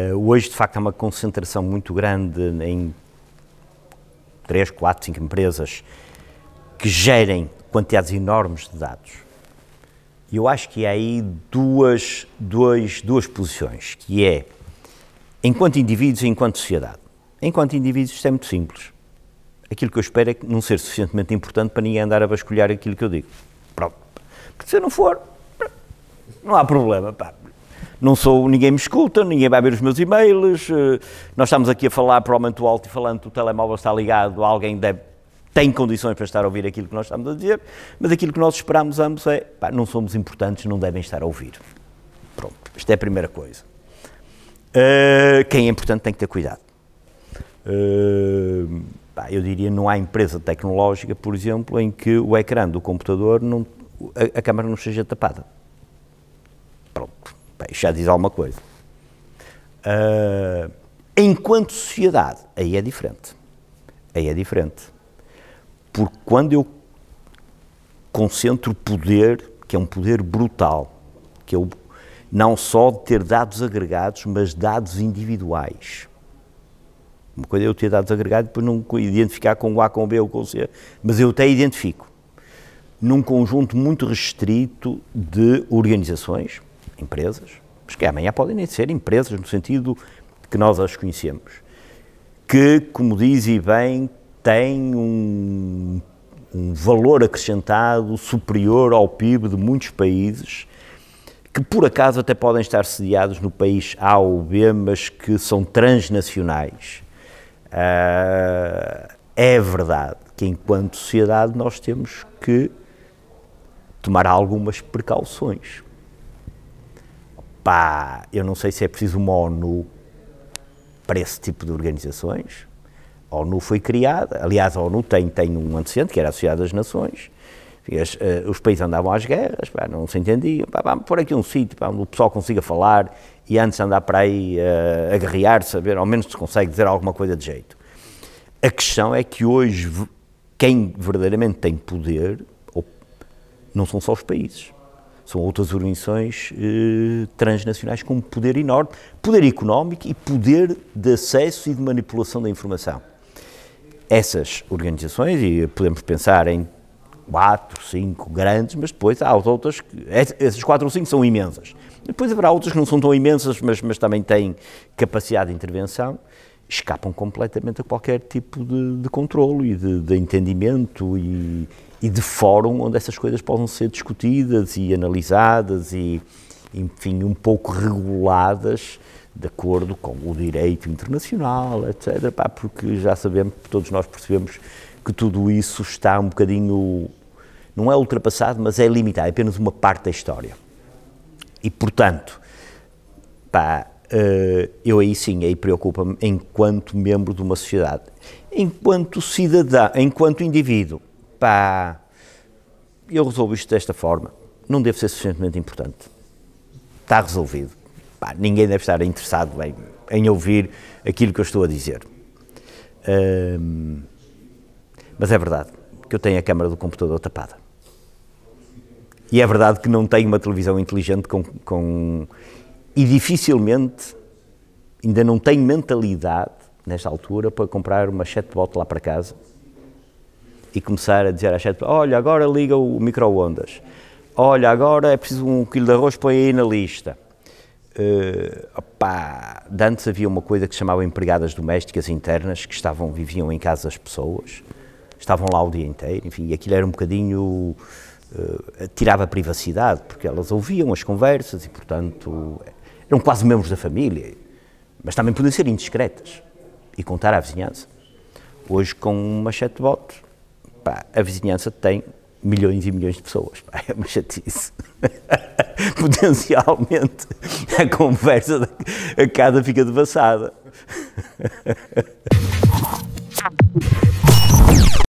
Eh, hoje, de facto, há uma concentração muito grande em 3, 4, 5 empresas que gerem quantidades enormes de dados. E eu acho que há aí duas, duas, duas posições, que é, enquanto indivíduos e enquanto sociedade. Enquanto indivíduos isto é muito simples. Aquilo que eu espero é não ser suficientemente importante para ninguém andar a vasculhar aquilo que eu digo. Pronto. Porque se eu não for, não há problema, pá não sou, ninguém me escuta, ninguém vai ver os meus e-mails, eh, nós estamos aqui a falar, provavelmente o alto e falante, o telemóvel está ligado, alguém deve, tem condições para estar a ouvir aquilo que nós estamos a dizer, mas aquilo que nós esperamos ambos é, pá, não somos importantes, não devem estar a ouvir. Pronto, isto é a primeira coisa. Uh, quem é importante tem que ter cuidado. Uh, pá, eu diria, não há empresa tecnológica, por exemplo, em que o ecrã do computador, não, a, a câmara não seja tapada já diz alguma coisa. Uh, enquanto sociedade, aí é diferente. Aí é diferente. Porque quando eu concentro poder, que é um poder brutal, que é o, não só de ter dados agregados, mas dados individuais. Uma coisa é eu ter dados agregados e depois não identificar com o A, com o B ou com o C, mas eu até identifico. Num conjunto muito restrito de organizações, empresas, mas que amanhã podem nem ser empresas no sentido que nós as conhecemos, que, como diz e bem, têm um, um valor acrescentado superior ao PIB de muitos países que por acaso até podem estar sediados no país A ou B, mas que são transnacionais. Uh, é verdade que, enquanto sociedade, nós temos que tomar algumas precauções pá, eu não sei se é preciso uma ONU para esse tipo de organizações. A ONU foi criada, aliás, a ONU tem, tem um antecedente, que era a Sociedade das Nações. As, uh, os países andavam às guerras, pá, não se entendiam, pá, vamos por aqui um sítio pá, o pessoal consiga falar e antes andar para aí uh, eh, a guerrear, saber, ao menos se consegue dizer alguma coisa de jeito. A questão é que hoje quem verdadeiramente tem poder não são só os países são outras organizações eh, transnacionais com um poder enorme, poder económico e poder de acesso e de manipulação da informação. Essas organizações, e podemos pensar em quatro, cinco grandes, mas depois há outras, essas quatro ou cinco são imensas. Depois haverá outras que não são tão imensas, mas, mas também têm capacidade de intervenção escapam completamente a qualquer tipo de, de controlo e de, de entendimento e, e, de fórum onde essas coisas possam ser discutidas e analisadas e, enfim, um pouco reguladas de acordo com o direito internacional, etc. Pá, porque já sabemos, todos nós percebemos que tudo isso está um bocadinho, não é ultrapassado, mas é limitado, é apenas uma parte da história. E, portanto, pá, eh, eu aí sim, aí preocupa-me enquanto membro de uma sociedade. Enquanto cidadão, enquanto indivíduo, pá, eu resolvo isto desta forma, não deve ser suficientemente importante. Está resolvido. Pá, ninguém deve estar interessado em, em ouvir aquilo que eu estou a dizer. Ehm, mas é verdade que eu tenho a câmara do computador tapada. E é verdade que não tenho uma televisão inteligente com, com e dificilmente ainda não tenho mentalidade nesta altura para comprar uma chatbot lá para casa e começar a dizer à chatbot: olha, agora liga o micro-ondas, olha, agora é preciso um quilo de arroz, põe aí na lista. Uh, opá, de antes havia uma coisa que se chamava empregadas domésticas internas que estavam, viviam em casa das pessoas, estavam lá o dia inteiro, enfim, aquilo era um bocadinho. Uh, tirava a privacidade, porque elas ouviam as conversas e, portanto, eram quase membros da família, mas também podiam ser indiscretas e contar à vizinhança. Hoje, com uma chatbot, pá, a vizinhança tem milhões e milhões de pessoas. Pá, é uma chatice. Potencialmente, a conversa a cada fica devassada.